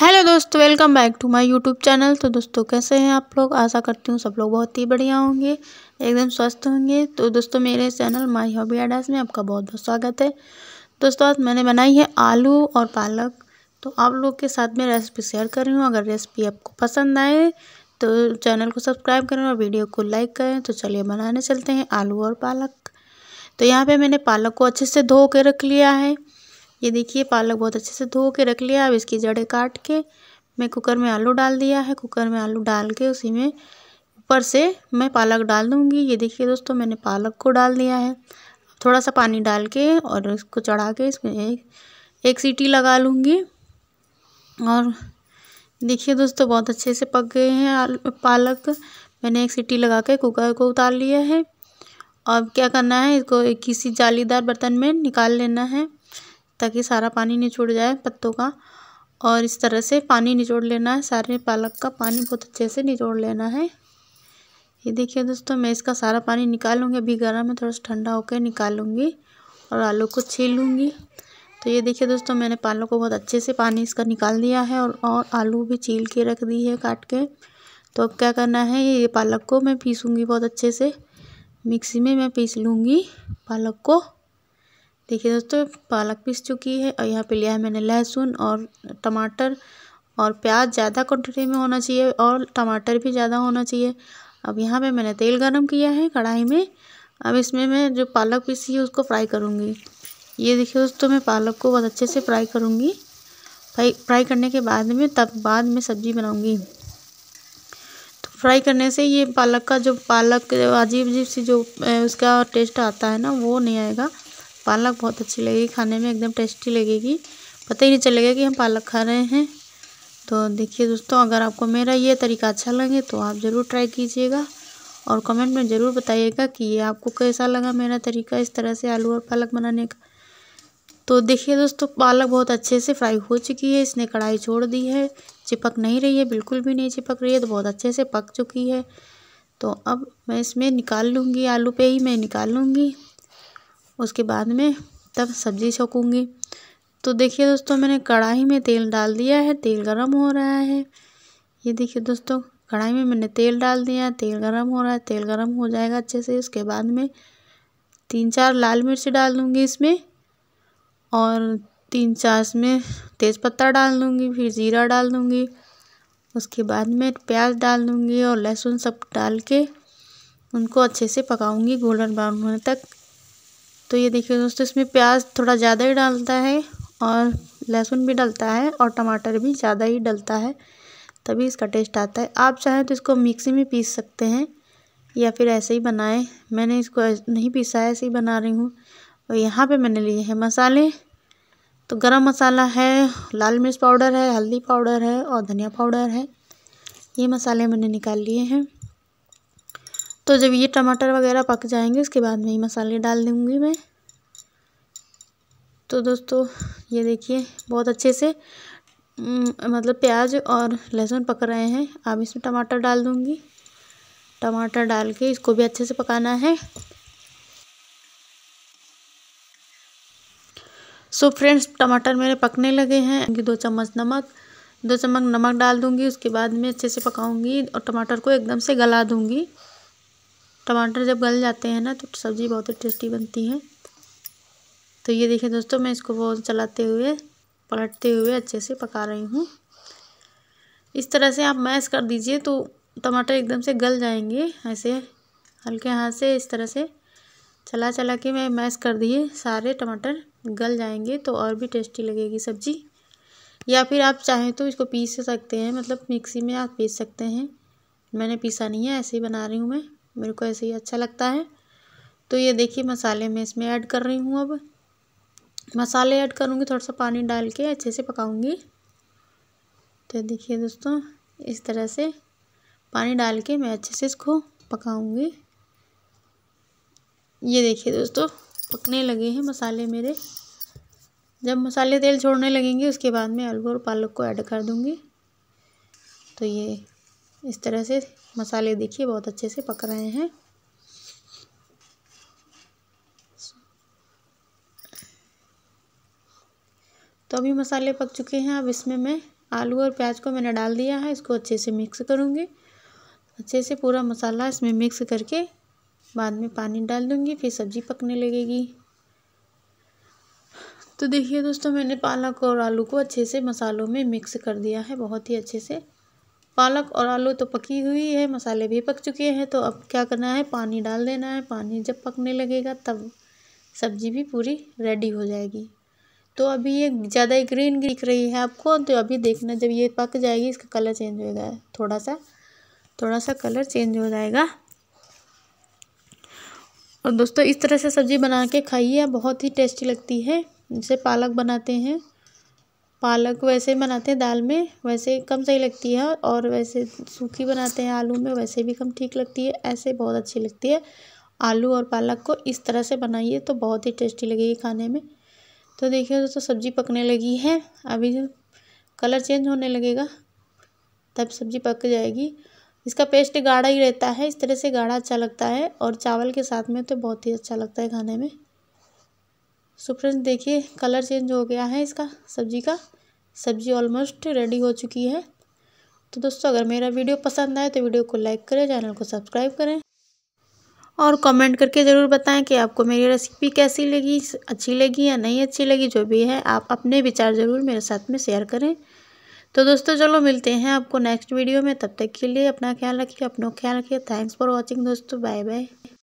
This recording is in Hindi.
हेलो दोस्तों welcome back to my YouTube channel तो दोस्तों कैसे हैं आप लोग आशा करती हूँ सब लोग बहुत ही बढ़िया होंगे एकदम स्वस्थ होंगे तो दोस्तों मेरे चैनल माय हॉबी एडास में आपका बहुत बहुत स्वागत है दोस्तों आज मैंने बनाई है आलू और पालक तो आप लोग के साथ में रेसिपी शेयर कर रही हूँ अगर रेसिपी आपको पसंद आए तो चैनल को सब्सक्राइब करें और वीडियो को लाइक करें तो चलिए बनाने चलते हैं आलू और पालक तो यहाँ पर मैंने पालक को अच्छे से धो के रख लिया है ये देखिए पालक बहुत अच्छे से धो के रख लिया अब इसकी जड़ें काट के मैं कुकर में आलू डाल दिया है कुकर में आलू डाल के उसी में ऊपर से मैं पालक डाल दूँगी ये देखिए दोस्तों मैंने पालक को डाल दिया है थोड़ा सा पानी डाल के और इसको चढ़ा के इसमें एक एक सीटी लगा लूँगी और देखिए दोस्तों बहुत अच्छे से पक गए हैं पालक मैंने एक सीटी लगा के कुकर को उतार लिया है अब क्या करना है इसको किसी जालीदार बर्तन में निकाल लेना है ताकि सारा पानी निचोड़ जाए पत्तों का और इस तरह से पानी निचोड़ लेना है सारे पालक का पानी बहुत अच्छे से निचोड़ लेना है ये देखिए दोस्तों मैं इसका सारा पानी निकाल लूँगी अभी गर्म है थोड़ा सा ठंडा होकर निकालूंगी और आलू को छील लूँगी तो ये देखिए दोस्तों मैंने पालक को बहुत अच्छे से पानी इसका निकाल दिया है और और आलू भी छील के रख दी है काट के तो अब क्या करना है ये पालक को मैं पीसूँगी बहुत अच्छे से मिक्सी में मैं पीस लूँगी पालक को देखिए दोस्तों पालक पीस चुकी है और यहाँ पे लिया है मैंने लहसुन और टमाटर और प्याज ज़्यादा क्वान्टिटी में होना चाहिए और टमाटर भी ज़्यादा होना चाहिए अब यहाँ पे मैंने तेल गरम किया है कढ़ाई में अब इसमें मैं जो पालक पीसी है उसको फ्राई करूँगी ये देखिए दोस्तों मैं पालक को बहुत अच्छे से फ्राई करूँगी फ्राई फ्राई करने के बाद में तब बाद में सब्ज़ी बनाऊँगी तो फ्राई करने से ये पालक का जो पालक अजीब अजीब सी जो उसका टेस्ट आता है ना वो नहीं आएगा पालक बहुत अच्छी लगेगी खाने में एकदम टेस्टी लगेगी पता ही नहीं चलेगा कि हम पालक खा रहे हैं तो देखिए दोस्तों अगर आपको मेरा ये तरीका अच्छा लगे तो आप ज़रूर ट्राई कीजिएगा और कमेंट में ज़रूर बताइएगा कि ये आपको कैसा लगा मेरा तरीका इस तरह से आलू और पालक बनाने का तो देखिए दोस्तों पालक बहुत अच्छे से फ्राई हो चुकी है इसने कढ़ाई छोड़ दी है चिपक नहीं रही है बिल्कुल भी नहीं चिपक रही है तो बहुत अच्छे से पक चुकी है तो अब मैं इसमें निकाल लूँगी आलू पे ही मैं निकाल लूँगी उसके बाद में तब सब्जी छकूँगी तो देखिए दोस्तों मैंने कढ़ाई में तेल डाल दिया है तेल गरम हो रहा है ये देखिए दोस्तों कढ़ाई में मैंने तेल डाल दिया तेल गरम हो रहा है तेल गरम हो जाएगा अच्छे से उसके बाद में तीन चार लाल मिर्च डाल दूँगी इसमें और तीन चार इसमें तेज़पत्ता डाल दूँगी फिर ज़ीरा डाल दूँगी उसके बाद में प्याज डाल दूँगी और लहसुन सब डाल के उनको अच्छे से पकाऊँगी गोल्डन ब्राउन होने तक तो ये देखिए दोस्तों इसमें प्याज थोड़ा ज़्यादा ही डालता है और लहसुन भी डलता है और टमाटर भी ज़्यादा ही डलता है तभी इसका टेस्ट आता है आप चाहें तो इसको मिक्सी में पीस सकते हैं या फिर ऐसे ही बनाएं मैंने इसको नहीं पीसा है ऐसे ही बना रही हूँ और यहाँ पे मैंने लिए हैं मसाले तो गरम मसाला है लाल मिर्च पाउडर है हल्दी पाउडर है और धनिया पाउडर है ये मसाले मैंने निकाल लिए हैं तो जब ये टमाटर वगैरह पक जाएंगे उसके बाद में ही मसाले डाल दूँगी मैं तो दोस्तों ये देखिए बहुत अच्छे से मतलब प्याज और लहसुन पक रहे हैं अब इसमें टमाटर डाल दूँगी टमाटर डाल के इसको भी अच्छे से पकाना है सो फ्रेंड्स टमाटर मेरे पकने लगे हैं दो चम्मच नमक दो चम्मच नमक डाल दूंगी उसके बाद में अच्छे से पकाऊंगी और टमाटर को एकदम से गला दूंगी टमाटर जब गल जाते हैं ना तो सब्ज़ी बहुत ही टेस्टी बनती है तो ये देखिए दोस्तों मैं इसको बहुत चलाते हुए पलटते हुए अच्छे से पका रही हूँ इस तरह से आप मैश कर दीजिए तो टमाटर एकदम से गल जाएंगे ऐसे हल्के हाथ से इस तरह से चला चला के मैं मैश कर दिए सारे टमाटर गल जाएंगे तो और भी टेस्टी लगेगी सब्ज़ी या फिर आप चाहें तो इसको पीस सकते हैं मतलब मिक्सी में आप पीस सकते हैं मैंने पीसा नहीं है ऐसे ही बना रही हूँ मैं मेरे को ऐसे ही अच्छा लगता है तो ये देखिए मसाले मैं इसमें ऐड कर रही हूँ अब मसाले ऐड करूँगी थोड़ा सा पानी डाल के अच्छे से पकाऊँगी तो देखिए दोस्तों इस तरह से पानी डाल के मैं अच्छे से इसको पकाऊँगी ये देखिए दोस्तों पकने लगे हैं मसाले मेरे जब मसाले तेल छोड़ने लगेंगे उसके बाद मैं आलू और पालक को ऐड कर दूँगी तो ये इस तरह से मसाले देखिए बहुत अच्छे से पक रहे हैं तो अभी मसाले पक चुके हैं अब इसमें मैं आलू और प्याज को मैंने डाल दिया है इसको अच्छे से मिक्स करूँगी अच्छे से पूरा मसाला इसमें मिक्स करके बाद में पानी डाल दूँगी फिर सब्ज़ी पकने लगेगी तो देखिए दोस्तों मैंने पालक और आलू को अच्छे से मसालों में मिक्स कर दिया है बहुत ही अच्छे से पालक और आलू तो पकी हुई है मसाले भी पक चुके हैं तो अब क्या करना है पानी डाल देना है पानी जब पकने लगेगा तब सब्जी भी पूरी रेडी हो जाएगी तो अभी ये ज़्यादा ही ग्रीन दिख रही है आपको तो अभी देखना जब ये पक जाएगी इसका कलर चेंज हो जाएगा थोड़ा सा थोड़ा सा कलर चेंज हो जाएगा और दोस्तों इस तरह से सब्ज़ी बना के खाइए बहुत ही टेस्टी लगती है जिसे पालक बनाते हैं पालक वैसे बनाते हैं दाल में वैसे कम सही लगती है और वैसे सूखी बनाते हैं आलू में वैसे भी कम ठीक लगती है ऐसे बहुत अच्छी लगती है आलू और पालक को इस तरह से बनाइए तो बहुत ही टेस्टी लगेगी खाने में तो देखिए दोस्तों सब्ज़ी पकने लगी है अभी कलर चेंज होने लगेगा तब सब्ज़ी पक जाएगी इसका पेस्ट गाढ़ा ही रहता है इस तरह से गाढ़ा अच्छा लगता है और चावल के साथ में तो बहुत ही अच्छा लगता है खाने में सो फ्रेंड्स देखिए कलर चेंज हो गया है इसका सब्जी का सब्जी ऑलमोस्ट रेडी हो चुकी है तो दोस्तों अगर मेरा वीडियो पसंद आए तो वीडियो को लाइक करें चैनल को सब्सक्राइब करें और कमेंट करके ज़रूर बताएं कि आपको मेरी रेसिपी कैसी लगी अच्छी लगी या नहीं अच्छी लगी जो भी है आप अपने विचार ज़रूर मेरे साथ में शेयर करें तो दोस्तों चलो मिलते हैं आपको नेक्स्ट वीडियो में तब तक के लिए अपना ख्याल रखिए अपनों ख्याल रखिए थैंक्स फॉर वॉचिंग दोस्तों बाय बाय